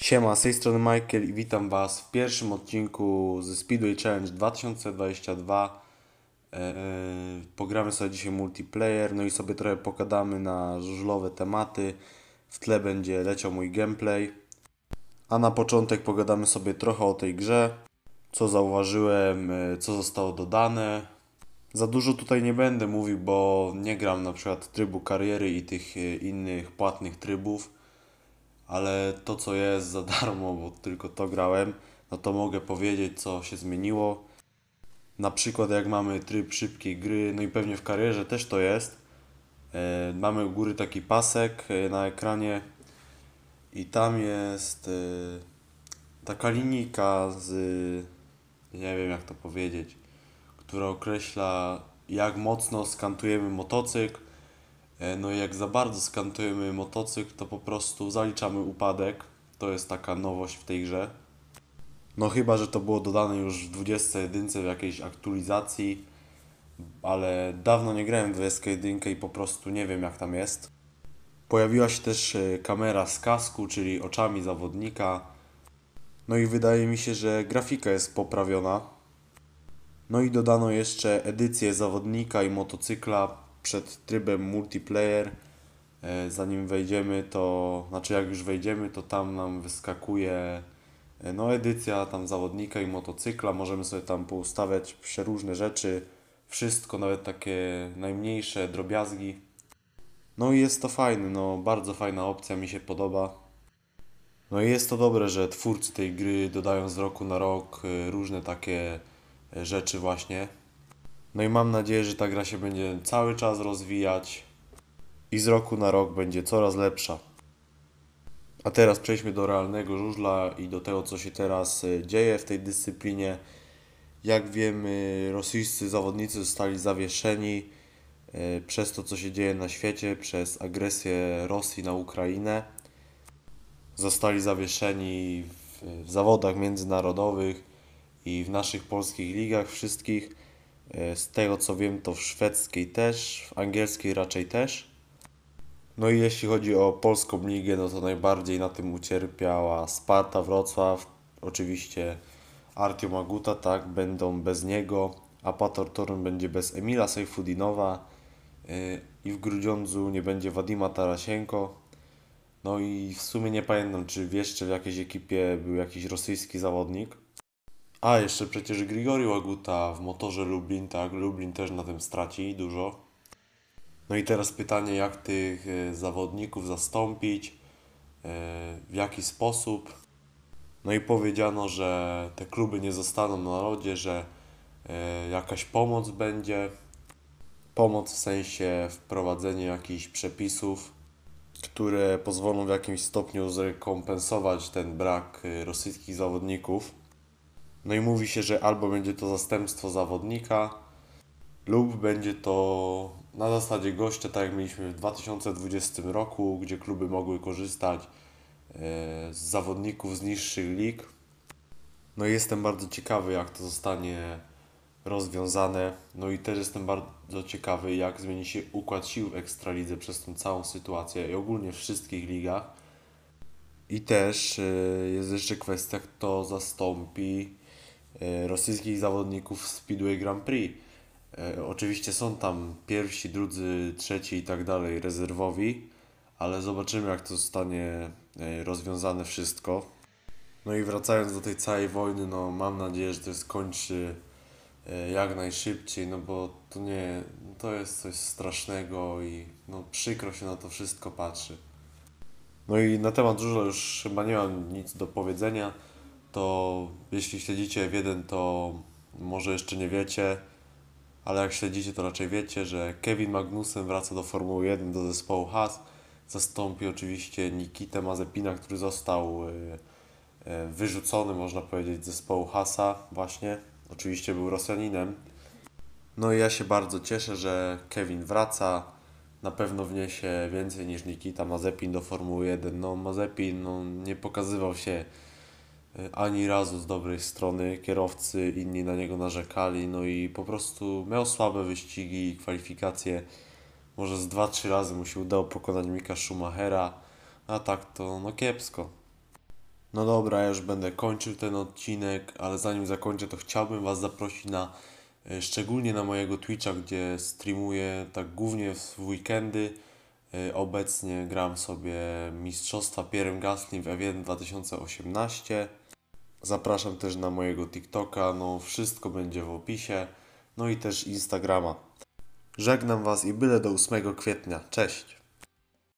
Siema, z tej strony Michael i witam Was w pierwszym odcinku ze Speedway Challenge 2022. E, e, pogramy sobie dzisiaj multiplayer, no i sobie trochę pokadamy na żużlowe tematy. W tle będzie leciał mój gameplay. A na początek pogadamy sobie trochę o tej grze, co zauważyłem, e, co zostało dodane. Za dużo tutaj nie będę mówił, bo nie gram na przykład trybu kariery i tych innych płatnych trybów ale to co jest za darmo, bo tylko to grałem, no to mogę powiedzieć co się zmieniło. Na przykład jak mamy tryb szybkiej gry, no i pewnie w karierze też to jest. E, mamy u góry taki pasek e, na ekranie i tam jest e, taka linijka z nie wiem jak to powiedzieć, która określa jak mocno skantujemy motocykl E, no jak za bardzo skantujemy motocykl, to po prostu zaliczamy upadek. To jest taka nowość w tej grze. No chyba, że to było dodane już w 21 w jakiejś aktualizacji, ale dawno nie grałem w 21 i po prostu nie wiem jak tam jest. Pojawiła się też e, kamera z kasku, czyli oczami zawodnika. No i wydaje mi się, że grafika jest poprawiona. No i dodano jeszcze edycję zawodnika i motocykla przed trybem multiplayer, e, zanim wejdziemy, to znaczy jak już wejdziemy, to tam nam wyskakuje e, no edycja tam zawodnika i motocykla, możemy sobie tam poustawiać przeróżne rzeczy, wszystko, nawet takie najmniejsze drobiazgi. No i jest to fajne, no bardzo fajna opcja, mi się podoba. No i jest to dobre, że twórcy tej gry dodają z roku na rok e, różne takie rzeczy właśnie, no i mam nadzieję, że ta gra się będzie cały czas rozwijać i z roku na rok będzie coraz lepsza. A teraz przejdźmy do realnego żużla i do tego, co się teraz e, dzieje w tej dyscyplinie. Jak wiemy, rosyjscy zawodnicy zostali zawieszeni e, przez to, co się dzieje na świecie, przez agresję Rosji na Ukrainę. Zostali zawieszeni w zawodach międzynarodowych i w naszych polskich ligach wszystkich. E, z tego co wiem, to w szwedzkiej też, w angielskiej raczej też. No i jeśli chodzi o polską ligę, no to najbardziej na tym ucierpiała Sparta Wrocław, oczywiście Artiom Aguta, tak, będą bez niego, Pator Torun będzie bez Emila Sejfudinowa yy, i w Grudziądzu nie będzie Wadima Tarasienko. No i w sumie nie pamiętam, czy jeszcze w jakiejś ekipie był jakiś rosyjski zawodnik. A, jeszcze przecież Grigori Łaguta w motorze Lublin, tak, Lublin też na tym straci dużo. No i teraz pytanie, jak tych e, zawodników zastąpić, e, w jaki sposób. No i powiedziano, że te kluby nie zostaną na lodzie, że e, jakaś pomoc będzie. Pomoc w sensie wprowadzenie jakichś przepisów, które pozwolą w jakimś stopniu zrekompensować ten brak rosyjskich zawodników. No i mówi się, że albo będzie to zastępstwo zawodnika, lub będzie to na zasadzie gościa, tak jak mieliśmy w 2020 roku, gdzie kluby mogły korzystać e, z zawodników z niższych lig. No i jestem bardzo ciekawy, jak to zostanie rozwiązane. No i też jestem bardzo ciekawy, jak zmieni się układ sił w Ekstralidze przez tą całą sytuację i ogólnie w wszystkich ligach. I też e, jest jeszcze kwestia, kto zastąpi E, rosyjskich zawodników w Speedway Grand Prix. E, oczywiście są tam pierwsi, drudzy, trzeci i tak dalej rezerwowi, ale zobaczymy jak to zostanie e, rozwiązane wszystko. No i wracając do tej całej wojny, no mam nadzieję, że to skończy jak najszybciej, no bo to nie, to jest coś strasznego i no przykro się na to wszystko patrzy. No i na temat żużla już chyba nie mam nic do powiedzenia to jeśli śledzicie F1, to może jeszcze nie wiecie, ale jak śledzicie, to raczej wiecie, że Kevin Magnussen wraca do Formuły 1, do zespołu Haas. Zastąpi oczywiście Nikita Mazepina, który został e, e, wyrzucony, można powiedzieć, z zespołu Hasa właśnie. Oczywiście był Rosjaninem. No i ja się bardzo cieszę, że Kevin wraca. Na pewno wniesie więcej niż Nikita Mazepin do Formuły 1. No Mazepin no, nie pokazywał się Y, ani razu z dobrej strony. Kierowcy inni na niego narzekali, no i po prostu miał słabe wyścigi i kwalifikacje. Może z 2-3 razy mu się udało pokonać Mika Schumachera, a tak to no kiepsko. No dobra, ja już będę kończył ten odcinek, ale zanim zakończę, to chciałbym Was zaprosić na y, szczególnie na mojego Twitcha, gdzie streamuję tak głównie w weekendy. Y, obecnie gram sobie Mistrzostwa Pierre Gasly w f 2018. Zapraszam też na mojego TikToka, no wszystko będzie w opisie, no i też Instagrama. Żegnam Was i byle do 8 kwietnia. Cześć!